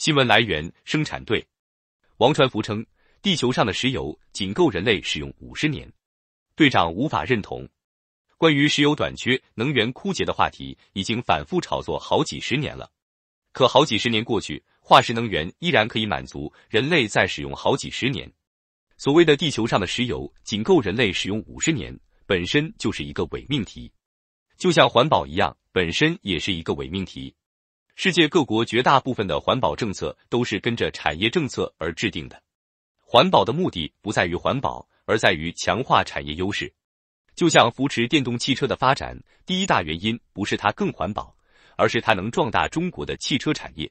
新闻来源：生产队。王传福称，地球上的石油仅够人类使用五十年。队长无法认同关于石油短缺、能源枯竭的话题已经反复炒作好几十年了。可好几十年过去，化石能源依然可以满足人类再使用好几十年。所谓的地球上的石油仅够人类使用五十年，本身就是一个伪命题，就像环保一样，本身也是一个伪命题。世界各国绝大部分的环保政策都是跟着产业政策而制定的。环保的目的不在于环保，而在于强化产业优势。就像扶持电动汽车的发展，第一大原因不是它更环保，而是它能壮大中国的汽车产业。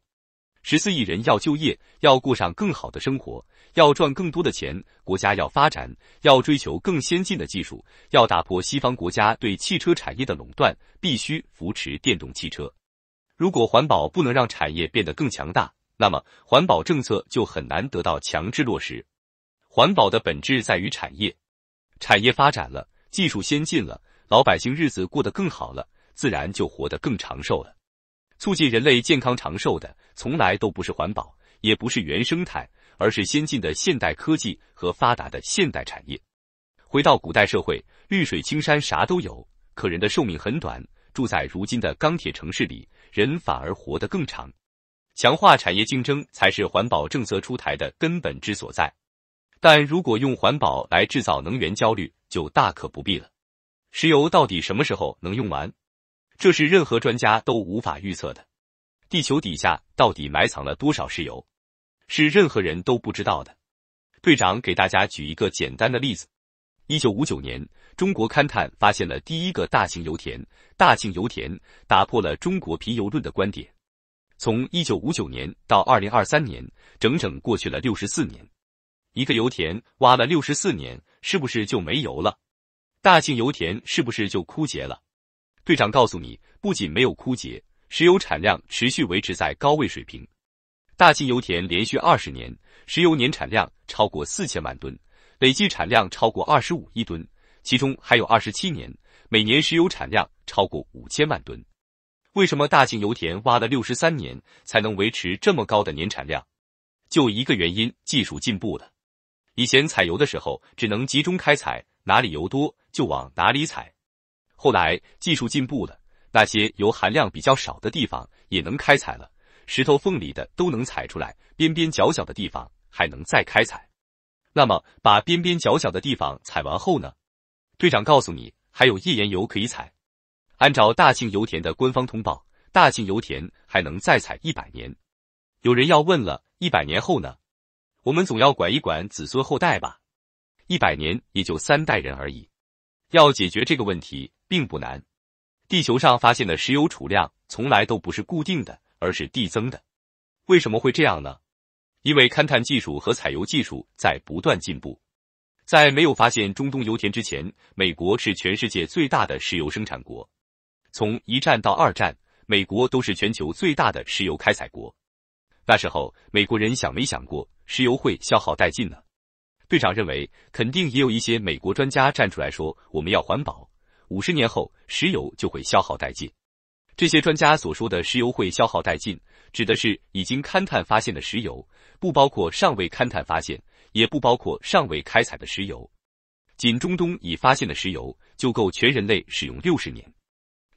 十四亿人要就业，要过上更好的生活，要赚更多的钱，国家要发展，要追求更先进的技术，要打破西方国家对汽车产业的垄断，必须扶持电动汽车。如果环保不能让产业变得更强大，那么环保政策就很难得到强制落实。环保的本质在于产业，产业发展了，技术先进了，老百姓日子过得更好了，自然就活得更长寿了。促进人类健康长寿的，从来都不是环保，也不是原生态，而是先进的现代科技和发达的现代产业。回到古代社会，绿水青山啥都有，可人的寿命很短，住在如今的钢铁城市里。人反而活得更长，强化产业竞争才是环保政策出台的根本之所在。但如果用环保来制造能源焦虑，就大可不必了。石油到底什么时候能用完？这是任何专家都无法预测的。地球底下到底埋藏了多少石油？是任何人都不知道的。队长给大家举一个简单的例子。一九五九年，中国勘探发现了第一个大型油田——大庆油田，打破了中国贫油论的观点。从一九五九年到二零二三年，整整过去了六十四年。一个油田挖了六十四年，是不是就没油了？大庆油田是不是就枯竭了？队长告诉你，不仅没有枯竭，石油产量持续维持在高位水平。大庆油田连续二十年，石油年产量超过四千万吨。累计产量超过二十五亿吨，其中还有二十七年每年石油产量超过五千万吨。为什么大型油田挖了六十三年才能维持这么高的年产量？就一个原因，技术进步了。以前采油的时候只能集中开采，哪里油多就往哪里采。后来技术进步了，那些油含量比较少的地方也能开采了，石头缝里的都能采出来，边边角角的地方还能再开采。那么，把边边角角的地方采完后呢？队长告诉你，还有页岩油可以采。按照大庆油田的官方通报，大庆油田还能再采一百年。有人要问了，一百年后呢？我们总要管一管子孙后代吧。一百年也就三代人而已。要解决这个问题并不难。地球上发现的石油储量从来都不是固定的，而是递增的。为什么会这样呢？因为勘探技术和采油技术在不断进步，在没有发现中东油田之前，美国是全世界最大的石油生产国。从一战到二战，美国都是全球最大的石油开采国。那时候，美国人想没想过石油会消耗殆尽呢？队长认为，肯定也有一些美国专家站出来说：“我们要环保，五十年后石油就会消耗殆尽。”这些专家所说的石油会消耗殆尽，指的是已经勘探发现的石油，不包括尚未勘探发现，也不包括尚未开采的石油。仅中东已发现的石油就够全人类使用六十年。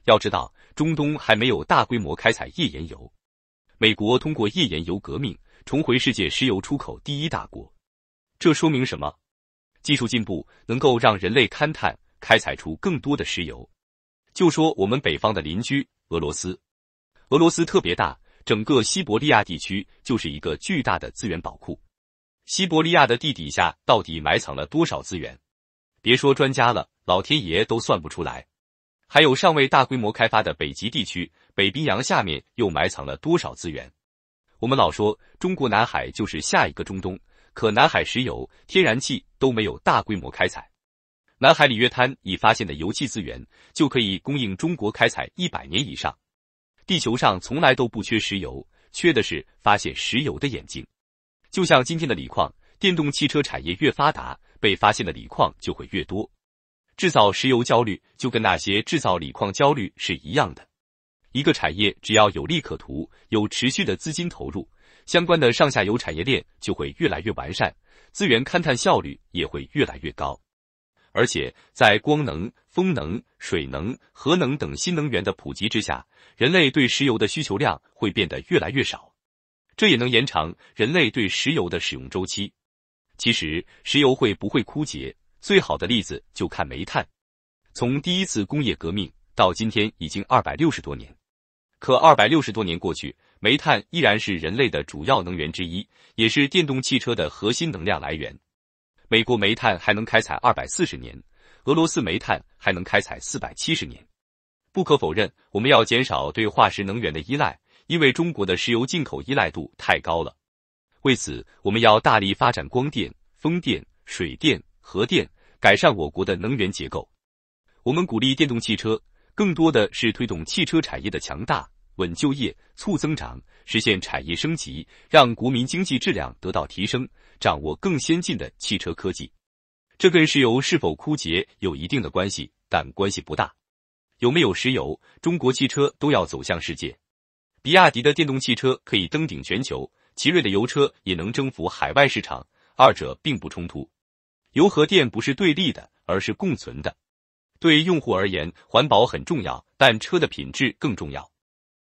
要知道，中东还没有大规模开采页岩油。美国通过页岩油革命重回世界石油出口第一大国，这说明什么？技术进步能够让人类勘探、开采出更多的石油。就说我们北方的邻居。俄罗斯，俄罗斯特别大，整个西伯利亚地区就是一个巨大的资源宝库。西伯利亚的地底下到底埋藏了多少资源？别说专家了，老天爷都算不出来。还有尚未大规模开发的北极地区，北冰洋下面又埋藏了多少资源？我们老说中国南海就是下一个中东，可南海石油、天然气都没有大规模开采。南海里约滩已发现的油气资源就可以供应中国开采一百年以上。地球上从来都不缺石油，缺的是发现石油的眼睛。就像今天的锂矿，电动汽车产业越发达，被发现的锂矿就会越多。制造石油焦虑就跟那些制造锂矿焦虑是一样的。一个产业只要有利可图，有持续的资金投入，相关的上下游产业链就会越来越完善，资源勘探效率也会越来越高。而且，在光能、风能、水能、核能等新能源的普及之下，人类对石油的需求量会变得越来越少，这也能延长人类对石油的使用周期。其实，石油会不会枯竭，最好的例子就看煤炭。从第一次工业革命到今天，已经二百六十多年，可二百六十多年过去，煤炭依然是人类的主要能源之一，也是电动汽车的核心能量来源。美国煤炭还能开采二百四十年，俄罗斯煤炭还能开采四百七十年。不可否认，我们要减少对化石能源的依赖，因为中国的石油进口依赖度太高了。为此，我们要大力发展光电、风电、水电、核电，改善我国的能源结构。我们鼓励电动汽车，更多的是推动汽车产业的强大。稳就业、促增长，实现产业升级，让国民经济质量得到提升，掌握更先进的汽车科技。这跟石油是否枯竭有一定的关系，但关系不大。有没有石油，中国汽车都要走向世界。比亚迪的电动汽车可以登顶全球，奇瑞的油车也能征服海外市场，二者并不冲突。油和电不是对立的，而是共存的。对用户而言，环保很重要，但车的品质更重要。